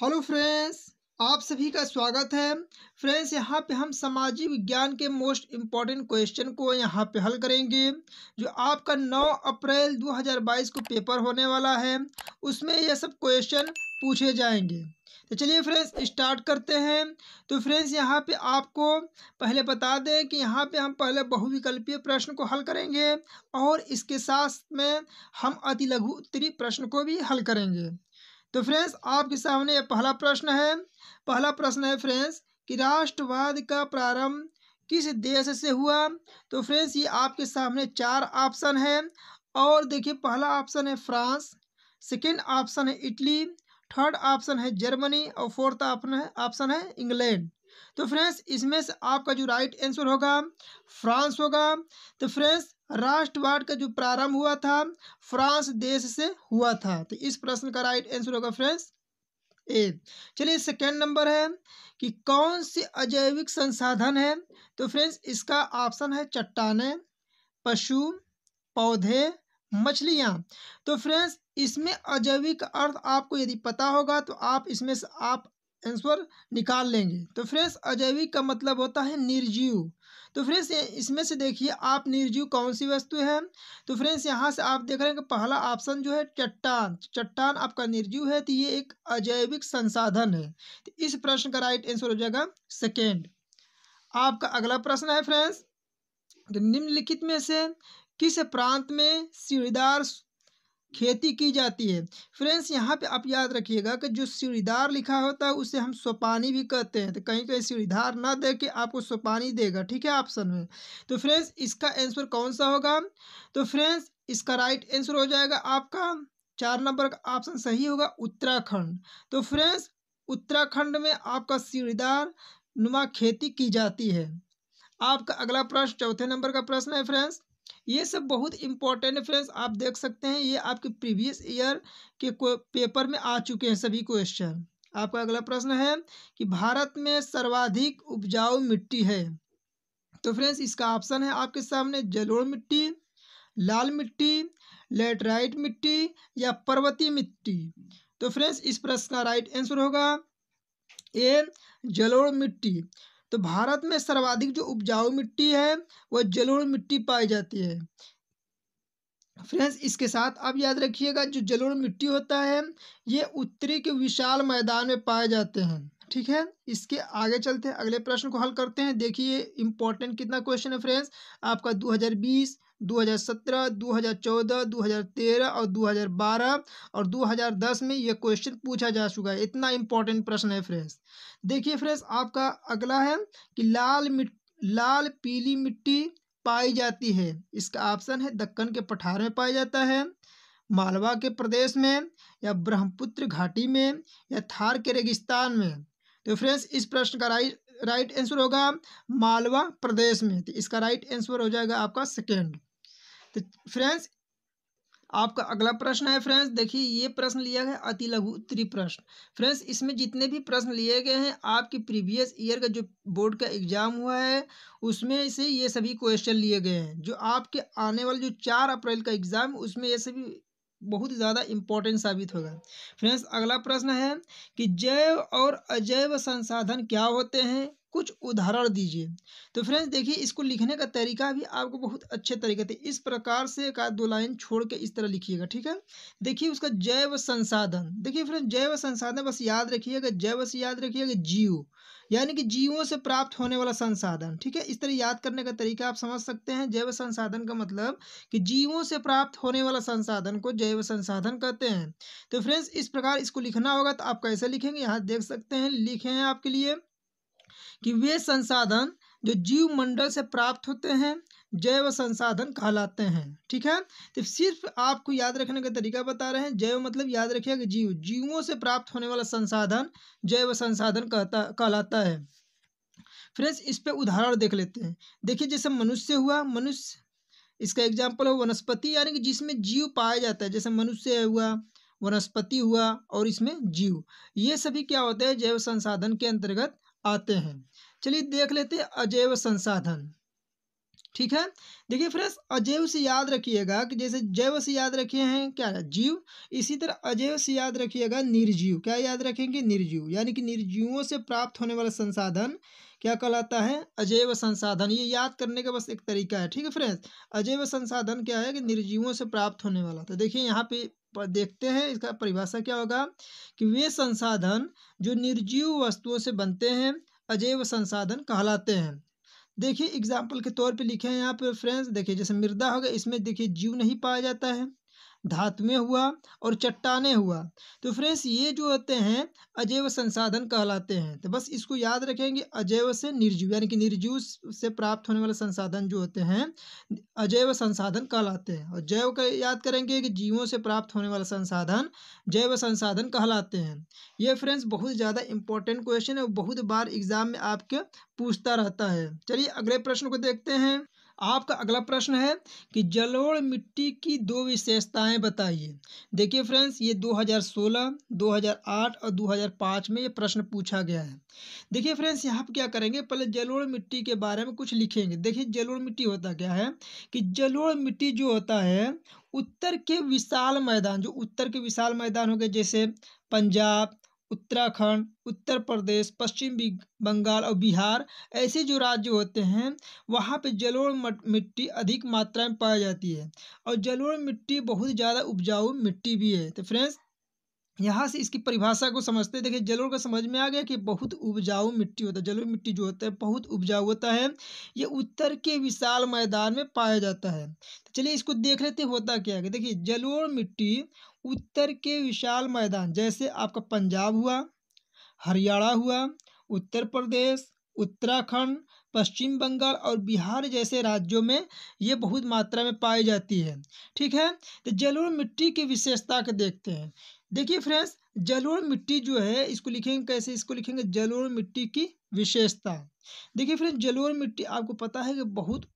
hello friends आप सभी का स्वागत है फ्रेंड्स यहाँ पे हम सामाजिक विज्ञान के मोस्ट इम्पॉर्टेंट क्वेश्चन को यहाँ पे हल करेंगे जो आपका 9 अप्रैल 2022 को पेपर होने वाला है उसमें यह सब क्वेश्चन पूछे जाएंगे तो चलिए फ्रेंड्स स्टार्ट करते हैं तो फ्रेंड्स यहाँ पे आपको पहले बता दें कि यहाँ पे हम पहले बहुविकल्पीय प्रश्न को हल करेंगे और इसके साथ में हम अति लघु उत्तरी प्रश्न को भी हल करेंगे तो फ्रेंड्स आपके सामने ये पहला प्रश्न है पहला प्रश्न है फ्रेंड्स कि राष्ट्रवाद का प्रारंभ किस देश से हुआ तो फ्रेंड्स ये आपके सामने चार ऑप्शन है और देखिए पहला ऑप्शन है फ्रांस सेकेंड ऑप्शन है इटली थर्ड ऑप्शन है जर्मनी और फोर्थ ऑप्शन है ऑप्शन है इंग्लैंड तो फ्रेंड्स इसमें से आपका जो राइट आंसर होगा फ्रांस होगा तो फ्रेंड्स राष्ट्रवाद का जो प्रारंभ हुआ था फ्रांस देश से हुआ था तो इस प्रश्न का राइट आंसर होगा फ्रेंड्स ए चलिए सेकेंड नंबर है कि कौन से अजैविक संसाधन है तो फ्रेंड्स इसका ऑप्शन है चट्टाने पशु पौधे मछलियाँ तो फ्रेंड्स इसमें अजैविक अर्थ आपको यदि पता होगा तो आप इसमें से आप आंसर निकाल लेंगे तो फ्रेंड्स अजैविक का मतलब होता है निर्जीव तो फ्रेंड्स इसमें से देखिए आप निर्जीव कौन सी वस्तु है तो फ्रेंड्स यहाँ से आप देख रहे हैं कि पहला ऑप्शन जो है चट्टान चट्टान आपका निर्जीव है तो ये एक अजैविक संसाधन है तो इस प्रश्न का राइट आंसर हो जाएगा सेकेंड आपका अगला प्रश्न है फ्रेंड्स तो निम्नलिखित में से किस प्रांत में सीढ़ीदार खेती की जाती है फ्रेंड्स यहाँ पे आप याद रखिएगा कि जो सीढ़ीदार लिखा होता है उसे हम सोपानी भी कहते हैं तो कहीं कहीं सीढ़ीदार ना दे के आपको सोपानी देगा ठीक है ऑप्शन में तो फ्रेंड्स इसका आंसर कौन सा होगा तो फ्रेंड्स इसका राइट आंसर हो जाएगा आपका चार नंबर का ऑप्शन सही होगा उत्तराखंड तो फ्रेंड्स उत्तराखंड में आपका सीढ़ीदार नुमा खेती की जाती है आपका अगला प्रश्न चौथे नंबर का प्रश्न है फ्रेंड्स ये सब बहुत इंपॉर्टेंट है फ्रेंड्स आप देख सकते हैं ये आपके प्रीवियस ईयर के पेपर में आ चुके हैं सभी क्वेश्चन आपका अगला प्रश्न है कि भारत में सर्वाधिक उपजाऊ मिट्टी है तो फ्रेंड्स इसका ऑप्शन है आपके सामने जलोड़ मिट्टी लाल मिट्टी लेटराइट मिट्टी या पर्वतीय मिट्टी तो फ्रेंड्स इस प्रश्न का राइट आंसर होगा ए जलोड़ मिट्टी तो भारत में सर्वाधिक जो उपजाऊ मिट्टी है वह जलोढ़ मिट्टी पाई जाती है फ्रेंड्स इसके साथ आप याद रखिएगा जो जलोढ़ मिट्टी होता है ये उत्तरी के विशाल मैदान में पाए जाते हैं ठीक है इसके आगे चलते हैं अगले प्रश्न को हल करते हैं देखिए इंपॉर्टेंट कितना क्वेश्चन है फ्रेंड्स आपका 2017, 2014, 2013 और 2012 और 2010 में ये क्वेश्चन पूछा जा चुका है इतना इम्पोर्टेंट प्रश्न है फ्रेंड्स देखिए फ्रेंड्स आपका अगला है कि लाल मिट लाल पीली मिट्टी पाई जाती है इसका ऑप्शन है दक्कन के पठार में पाया जाता है मालवा के प्रदेश में या ब्रह्मपुत्र घाटी में या थार के रेगिस्तान में तो फ्रेंड्स इस प्रश्न का राइट राइट आंसर होगा मालवा प्रदेश में तो इसका राइट आंसर हो जाएगा आपका सेकेंड तो फ्रेंड्स आपका अगला प्रश्न है फ्रेंड्स देखिए ये प्रश्न लिया गया अति लघु उत्तरी प्रश्न फ्रेंड्स इसमें जितने भी प्रश्न लिए गए हैं आपके प्रीवियस ईयर का जो बोर्ड का एग्जाम हुआ है उसमें से ये सभी क्वेश्चन लिए गए हैं जो आपके आने वाले जो चार अप्रैल का एग्जाम उसमें ये सभी बहुत ज़्यादा इम्पोर्टेंट साबित होगा फ्रेंड्स अगला प्रश्न है कि जैव और अजैव संसाधन क्या होते हैं कुछ उदाहरण दीजिए तो फ्रेंड्स देखिए इसको लिखने का तरीका भी आपको बहुत अच्छे तरीके से इस प्रकार से एक दो लाइन छोड़ के इस तरह लिखिएगा ठीक है देखिए उसका जैव संसाधन देखिए फ्रेंड्स जैव संसाधन बस याद रखिएगा जैव से याद रखिएगा जीव यानी कि जीवों से प्राप्त होने वाला संसाधन ठीक है इस तरह याद करने का तरीका आप समझ सकते हैं जैव संसाधन का मतलब कि जीवों से प्राप्त होने वाला संसाधन को जैव संसाधन कहते हैं तो फ्रेंड्स इस प्रकार इसको लिखना होगा तो आप कैसे लिखेंगे यहाँ देख सकते हैं लिखे हैं आपके लिए कि वे संसाधन जो जीव मंडल से प्राप्त होते हैं जैव संसाधन कहलाते हैं ठीक है तो सिर्फ आपको याद रखने का तरीका बता रहे हैं जैव मतलब याद रखिएगा जीव जीवों से प्राप्त होने वाला संसाधन जैव संसाधन कहता कहलाता है फ्रेंड्स इस पर उदाहरण देख लेते हैं देखिए जैसे मनुष्य हुआ मनुष्य इसका एग्जाम्पल है वनस्पति यानी कि जिसमें जीव पाया जाता है जैसे मनुष्य हुआ वनस्पति हुआ और इसमें जीव ये सभी क्या होते हैं जैव संसाधन के अंतर्गत आते हैं चलिए देख लेते हैं अजैव संसाधन ठीक है देखिए फ्रेंड्स अजैव से याद रखिएगा कि जैसे जैव से याद रखे हैं क्या है जीव इसी तरह अजैव से याद रखिएगा निर्जीव क्या याद रखेंगे निर्जीव यानी कि निर्जीवों से प्राप्त होने वाला संसाधन क्या कहलाता है अजैव संसाधन ये याद करने का बस एक तरीका है ठीक है फ्रेंड्स अजैव संसाधन क्या है कि निर्जीवों से प्राप्त होने वाला तो देखिए यहाँ पे देखते हैं इसका परिभाषा क्या होगा कि वे संसाधन जो निर्जीव वस्तुओं से बनते हैं अजैव संसाधन कहलाते हैं देखिए एग्जाम्पल के तौर पे लिखे हैं यहाँ पे फ्रेंड्स देखिए जैसे मृदा होगा इसमें देखिए जीव नहीं पाया जाता है धातु में हुआ और चट्टाने हुआ तो फ्रेंड्स ये जो होते हैं अजैव संसाधन कहलाते हैं तो बस इसको याद रखेंगे अजैव से निर्जीव यानी कि निर्जीव से प्राप्त होने वाले संसाधन जो होते हैं अजैव संसाधन कहलाते हैं और जैव का याद करेंगे कि जीवों से प्राप्त होने वाला संसाधन जैव संसाधन कहलाते हैं ये फ्रेंड्स बहुत ज़्यादा इंपॉर्टेंट क्वेश्चन है बहुत बार एग्जाम में आपके पूछता रहता है चलिए अगले प्रश्न को देखते हैं आपका अगला प्रश्न है कि जलोढ़ मिट्टी की दो विशेषताएं बताइए देखिए फ्रेंड्स ये 2016, 2008 और 2005 में ये प्रश्न पूछा गया है देखिए फ्रेंड्स यहाँ पर क्या करेंगे पहले जलोढ़ मिट्टी के बारे में कुछ लिखेंगे देखिए जलोढ़ मिट्टी होता क्या है कि जलोढ़ मिट्टी जो होता है उत्तर के विशाल मैदान जो उत्तर के विशाल मैदान हो गए जैसे पंजाब उत्तराखंड उत्तर प्रदेश पश्चिम बंगाल और बिहार ऐसे जो राज्य होते हैं वहाँ पे जलोढ़ मिट्टी अधिक मात्रा में पाई जाती है और जलोढ़ मिट्टी बहुत ज़्यादा उपजाऊ मिट्टी भी है तो फ्रेंड्स यहाँ से इसकी परिभाषा को समझते देखिए जलोड़ का समझ में आ गया कि बहुत उपजाऊ मिट्टी होता है जलोड़ मिट्टी जो होता है बहुत उपजाऊ होता है ये उत्तर के विशाल मैदान में पाया जाता है तो चलिए इसको देख लेते होता क्या है देखिए जलोड़ मिट्टी उत्तर के विशाल मैदान जैसे आपका पंजाब हुआ हरियाणा हुआ उत्तर प्रदेश उत्तराखंड पश्चिम बंगाल और बिहार जैसे राज्यों में ये बहुत मात्रा में पाई जाती है ठीक है तो जलोड़ मिट्टी की विशेषता को देखते हैं देखिए फ्रेंड्स जलोढ़ मिट्टी जो है इसको लिखेंगे कैसे इसको लिखेंगे जलोढ़ मिट्टी की विशेषता देखिए फ्रेंड्स जलोढ़ मिट्टी आपको पता है कि बहुत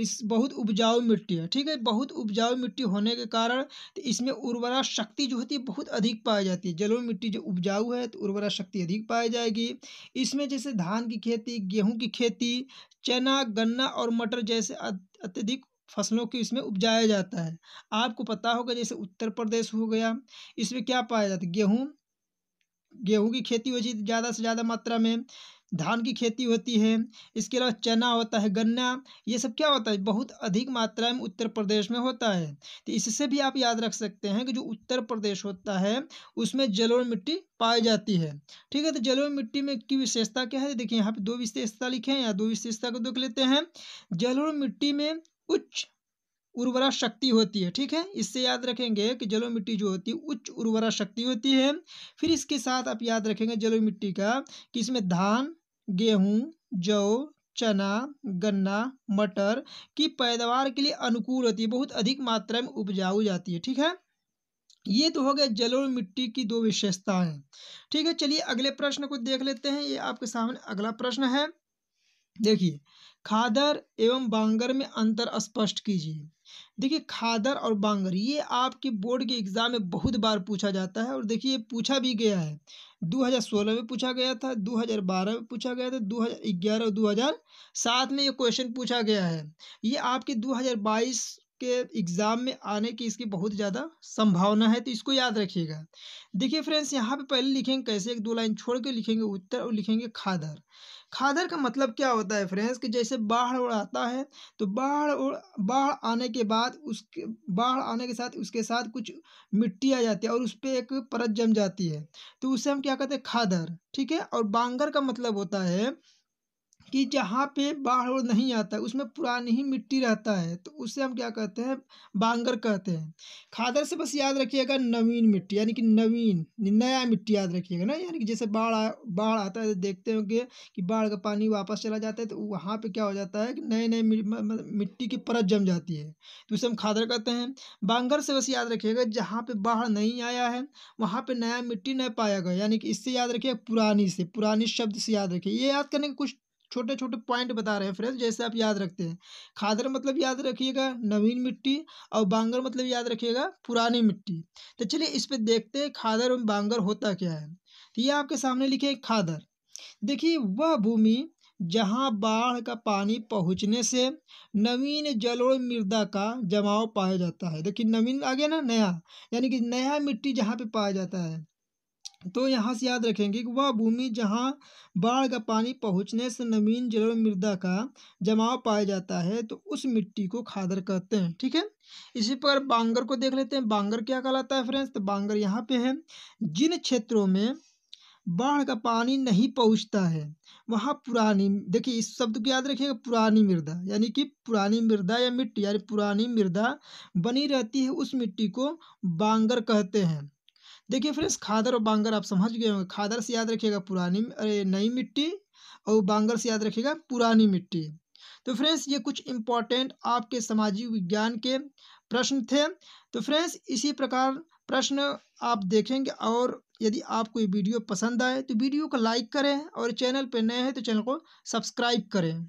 इस बहुत उपजाऊ मिट्टी है ठीक है बहुत उपजाऊ मिट्टी होने के कारण तो इसमें उर्वरा शक्ति जो होती है बहुत अधिक पाई जाती है जलोढ़ मिट्टी जो उपजाऊ है तो उर्वरा शक्ति अधिक पाई जाएगी इसमें जैसे धान की खेती गेहूँ की खेती चना गन्ना और मटर जैसे अत्यधिक फसलों की इसमें उपजाया जाता है आपको पता होगा जैसे उत्तर प्रदेश हो गया इसमें क्या पाया जाता है गेहूँ गेहूँ की खेती होती है ज़्यादा से ज़्यादा मात्रा में धान की खेती होती है इसके अलावा चना होता है गन्ना ये सब क्या होता है बहुत अधिक मात्रा में उत्तर प्रदेश में होता है तो इससे भी आप याद रख सकते हैं कि जो उत्तर प्रदेश होता है उसमें जलोड़ मिट्टी पाई जाती है ठीक है तो जलोड़ मिट्टी में की विशेषता क्या है देखिए यहाँ पे दो विशेषता लिखे हैं या दो विशेषता को देख लेते हैं जलोड़ मिट्टी में उच्च उर्वरा शक्ति होती है ठीक है इससे याद रखेंगे कि जलो मिट्टी जो होती है उच्च उर्वरा शक्ति होती है फिर इसके साथ आप याद रखेंगे जलो मिट्टी का कि इसमें धान गेहूं जौ चना गन्ना मटर की पैदावार के लिए अनुकूल होती है बहुत अधिक मात्रा में उपजाऊ जाती है ठीक है ये तो हो गए जलोड़ मिट्टी की दो विशेषताएं ठीक है चलिए अगले प्रश्न को देख लेते हैं ये आपके सामने अगला प्रश्न है देखिए खादर एवं बांगर में अंतर स्पष्ट कीजिए देखिए खादर और बांगर ये आपके बोर्ड के एग्ज़ाम में बहुत बार पूछा जाता है और देखिए पूछा भी गया है 2016 में पूछा गया था 2012 में पूछा गया था 2011 और 2007 में ये क्वेश्चन पूछा गया है ये आपके 2022 के एग्ज़ाम में आने की इसकी बहुत ज़्यादा संभावना है तो इसको याद रखिएगा देखिए फ्रेंड्स यहाँ पे पहले लिखेंगे कैसे एक दो लाइन छोड़ के लिखेंगे उत्तर और लिखेंगे खादर खादर का मतलब क्या होता है फ्रेंड्स कि जैसे बाढ़ उड़ आता है तो बाढ़ उड़ बाढ़ आने के बाद उसके बाढ़ आने के साथ उसके साथ कुछ मिट्टी आ जाती है और उस पर एक परत जम जाती है तो उसे हम क्या कहते हैं खादर ठीक है और बांगर का मतलब होता है कि जहाँ पे बाढ़ और नहीं आता उसमें पुरानी ही मिट्टी रहता है तो उसे हम क्या कहते हैं बांगर कहते हैं खादर से बस याद रखिएगा नवीन मिट्टी यानी कि नवीन नया मिट्टी याद रखिएगा ना यानी कि जैसे बाढ़ आ बाढ़ आता है तो देखते होंगे कि बाढ़ का पानी वापस चला जाता है तो वहाँ पर क्या हो जाता है कि नए नए मिट्टी की परत जम जाती है तो उसे हम खादर कहते हैं बांगर से बस याद रखिएगा जहाँ पर बाढ़ नहीं आया है वहाँ पर नया मिट्टी नहीं पाया गया यानी कि इससे याद रखिएगा पुरानी से पुरानी शब्द से याद रखिए ये याद करने के कुछ छोटे छोटे पॉइंट बता रहे हैं फ्रेंड्स जैसे आप याद रखते हैं खादर मतलब याद रखिएगा नवीन मिट्टी और बांगर मतलब याद रखिएगा पुरानी मिट्टी तो चलिए इस पर देखते हैं खादर और बांगर होता क्या है तो ये आपके सामने लिखे खादर देखिए वह भूमि जहाँ बाढ़ का पानी पहुँचने से नवीन जल और मृदा का जमाव पाया जाता है देखिए नवीन आ गया ना नया यानी कि नया मिट्टी जहाँ पे पाया जाता है तो यहाँ से याद रखेंगे कि वह भूमि जहाँ बाढ़ का पानी पहुँचने से नवीन जल मृदा का जमाव पाया जाता है तो उस मिट्टी को खादर कहते हैं ठीक है इसी पर बांगर को देख लेते हैं बांगर क्या कहलाता है फ्रेंड्स तो बांगर यहाँ पे है जिन क्षेत्रों में बाढ़ का पानी नहीं पहुँचता है वहाँ पुरानी देखिए इस शब्द को याद रखिएगा पुरानी मृदा यानी कि पुरानी मृदा या मिट्टी यानी पुरानी मृदा बनी रहती है उस मिट्टी को बांगर कहते हैं देखिए फ्रेंड्स खादर और बांगर आप समझ गए होंगे खादर से याद रखिएगा पुरानी अरे नई मिट्टी और बांगर से याद रखिएगा पुरानी मिट्टी तो फ्रेंड्स ये कुछ इंपॉर्टेंट आपके सामाजिक विज्ञान के प्रश्न थे तो फ्रेंड्स इसी प्रकार प्रश्न आप देखेंगे और यदि आपको ये वीडियो पसंद आए तो वीडियो को लाइक करें और चैनल पर नए हैं तो चैनल को सब्सक्राइब करें